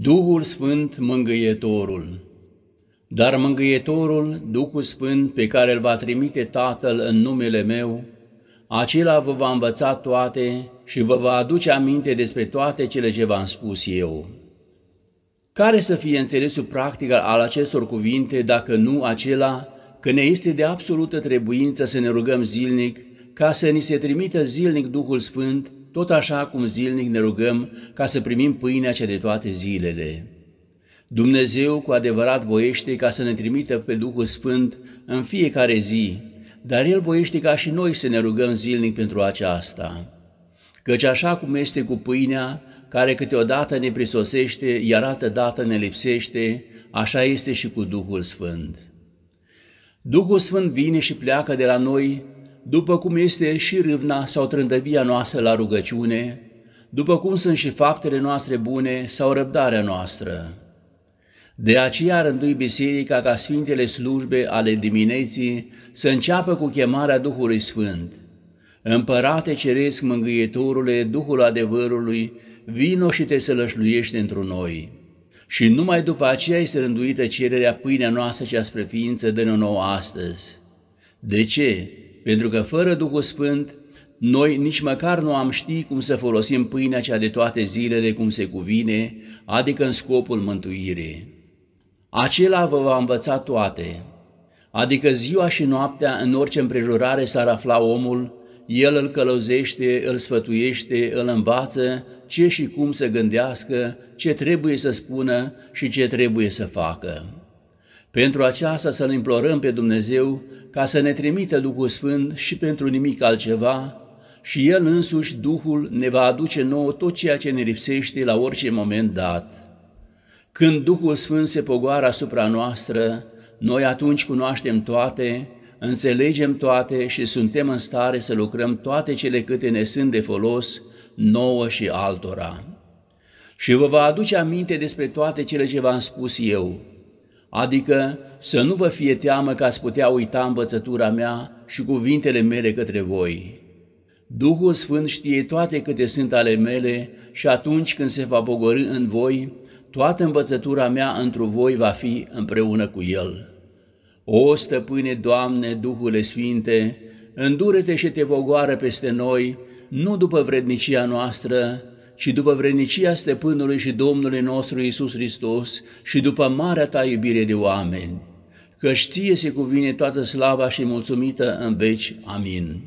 Duhul Sfânt Mângâietorul Dar Mângâietorul, Duhul Sfânt pe care îl va trimite Tatăl în numele meu, acela vă va învăța toate și vă va aduce aminte despre toate cele ce v-am spus eu. Care să fie înțelesul practic al acestor cuvinte dacă nu acela că ne este de absolută trebuință să ne rugăm zilnic ca să ni se trimită zilnic Duhul Sfânt tot așa cum zilnic ne rugăm ca să primim pâinea cea de toate zilele. Dumnezeu cu adevărat voiește ca să ne trimită pe Duhul Sfânt în fiecare zi, dar El voiește ca și noi să ne rugăm zilnic pentru aceasta. Căci așa cum este cu pâinea, care câteodată ne prisosește, iar altă dată ne lipsește, așa este și cu Duhul Sfânt. Duhul Sfânt vine și pleacă de la noi după cum este și râvna sau trândăvia noastră la rugăciune, după cum sunt și faptele noastre bune sau răbdarea noastră. De aceea rândui biserica ca sfintele slujbe ale dimineții să înceapă cu chemarea Duhului Sfânt. Împărate ceresc mângâietorule, Duhul adevărului, vino și te sălășluiește într noi. Și numai după aceea este rânduită cererea pâinea noastră cea spre ființă de nouă astăzi. De ce? pentru că fără Duhul Sfânt noi nici măcar nu am ști cum să folosim pâinea cea de toate zilele cum se cuvine, adică în scopul mântuirii. Acela vă va învăța toate, adică ziua și noaptea, în orice împrejurare s-ar afla omul, el îl călăuzește, îl sfătuiește, îl învață ce și cum să gândească, ce trebuie să spună și ce trebuie să facă. Pentru aceasta să-L implorăm pe Dumnezeu ca să ne trimite Duhul Sfânt și pentru nimic altceva și El însuși, Duhul, ne va aduce nouă tot ceea ce ne lipsește la orice moment dat. Când Duhul Sfânt se pogoară asupra noastră, noi atunci cunoaștem toate, înțelegem toate și suntem în stare să lucrăm toate cele câte ne sunt de folos, nouă și altora. Și vă va aduce aminte despre toate cele ce v-am spus eu – adică să nu vă fie teamă că ați putea uita învățătura mea și cuvintele mele către voi. Duhul Sfânt știe toate câte sunt ale mele și atunci când se va bogori în voi, toată învățătura mea întru voi va fi împreună cu El. O, Stăpâne, Doamne, Duhule Sfinte, îndurete te și te bogoară peste noi, nu după vrednicia noastră, și după vrenicia stăpânului și Domnului nostru Isus Hristos și după marea ta iubire de oameni, că știe se cuvine toată slava și mulțumită în veci. Amin.